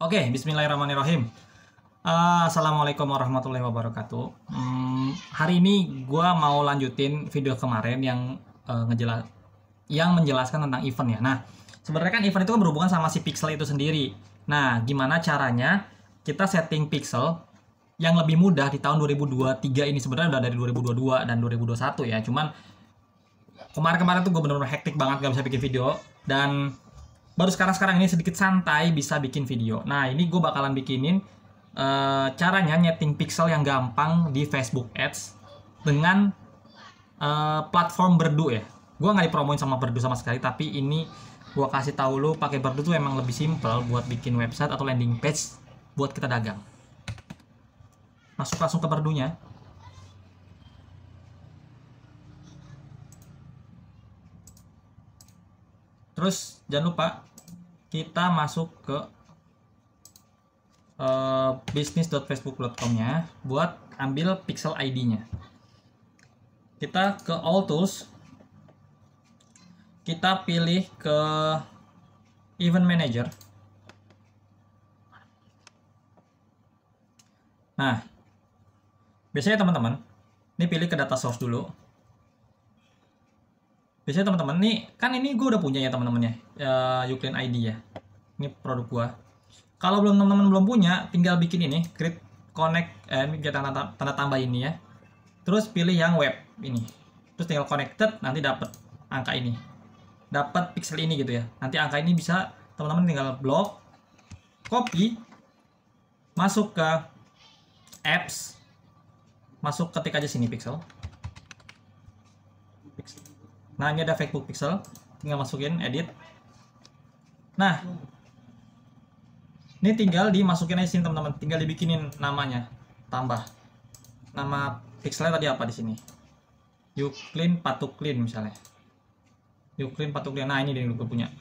Oke, okay, bismillahirrahmanirrahim. Uh, Assalamualaikum warahmatullahi wabarakatuh. Hmm, hari ini gue mau lanjutin video kemarin yang uh, eh, ngejelas, yang menjelaskan tentang event ya. Nah, sebenarnya kan event itu kan berhubungan sama si pixel itu sendiri. Nah, gimana caranya kita setting pixel yang lebih mudah di tahun 2023 ini sebenarnya udah dari 2022 dan 2021 ya. Cuman kemarin-kemarin tuh gue bener-bener hektik banget gak bisa bikin video dan baru sekarang-sekarang ini sedikit santai bisa bikin video. Nah, ini gue bakalan bikinin uh, caranya nyeting pixel yang gampang di Facebook Ads dengan uh, platform Berdu ya. Gue nggak dipromoin sama Berdu sama sekali, tapi ini gue kasih tau lu pakai Berdu tuh emang lebih simple buat bikin website atau landing page buat kita dagang. Masuk langsung ke Berdunya. Terus jangan lupa kita masuk ke uh, eh, business.facebook.com nya buat ambil pixel ID-nya. Kita ke all tools. Kita pilih ke event manager. Nah, biasanya teman-teman, ini pilih ke data source dulu biasanya teman-teman nih kan ini gue udah punya ya teman-teman ya uh, eh, Uclean ID ya ini produk gue kalau belum teman-teman belum punya tinggal bikin ini create connect eh, ini tanda, tanda tambah ini ya terus pilih yang web ini terus tinggal connected nanti dapat angka ini dapat pixel ini gitu ya nanti angka ini bisa teman-teman tinggal blok copy masuk ke apps masuk ketik aja sini pixel Nah, ini ada Facebook Pixel. Tinggal masukin edit. Nah, ini tinggal dimasukin aja sini teman-teman. Tinggal dibikinin namanya. Tambah. Nama Pixel tadi apa di sini? Yuklin, Patuklin misalnya. Yuklin, Patuklin. Nah, ini dia yang gue punya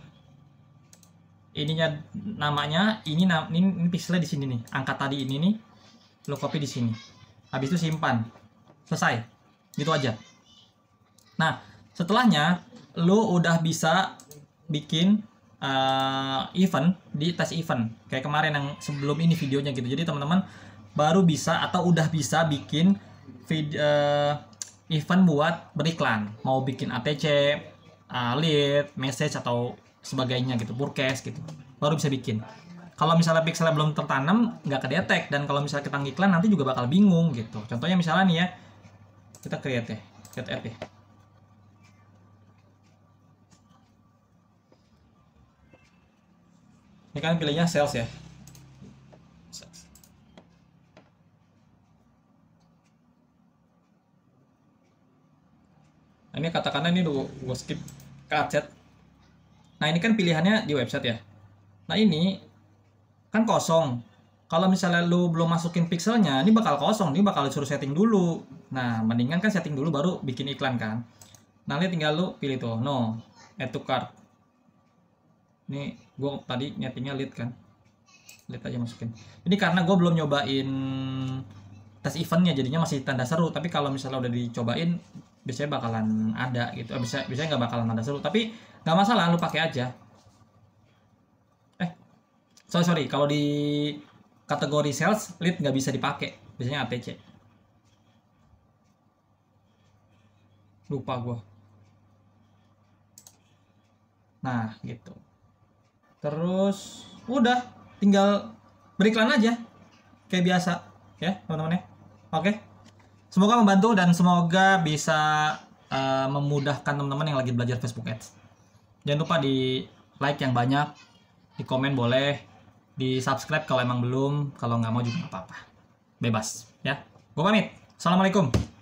ininya namanya ini ini, ini pixelnya di sini nih angka tadi ini nih lo copy di sini habis itu simpan selesai gitu aja nah Setelahnya, lu udah bisa bikin uh, event di tes event kayak kemarin yang sebelum ini videonya gitu. Jadi teman-teman baru bisa atau udah bisa bikin vid, uh, event buat beriklan, mau bikin ATC, uh, eh, lead, message atau sebagainya gitu, burkes gitu. Baru bisa bikin. Kalau misalnya pixelnya belum tertanam, nggak kedetek dan kalau misalnya kita ngiklan nanti juga bakal bingung gitu. Contohnya misalnya nih ya, kita create ya, create ya. Ini kan pilihnya sales ya. Nah, ini katakanlah ini gue skip ke adset. Nah, ini kan pilihannya di website ya. Nah, ini kan kosong. Kalau misalnya lu belum masukin pixelnya, ini bakal kosong, ini bakal disuruh setting dulu. Nah, mendingan kan setting dulu baru bikin iklan kan. Nanti tinggal lu pilih tuh, no, add to cart ini gue tadi nyetingnya lead kan lead aja masukin ini karena gue belum nyobain tes eventnya jadinya masih tanda seru tapi kalau misalnya udah dicobain biasanya bakalan ada gitu oh, eh, bisa biasanya nggak bakalan tanda seru tapi nggak masalah lu pakai aja eh sorry sorry kalau di kategori sales lead nggak bisa dipakai biasanya ATC lupa gue nah gitu terus udah tinggal beriklan aja kayak biasa ya teman-teman ya oke semoga membantu dan semoga bisa uh, memudahkan teman-teman yang lagi belajar Facebook Ads jangan lupa di like yang banyak di komen boleh di subscribe kalau emang belum kalau nggak mau juga nggak apa-apa bebas ya gue pamit assalamualaikum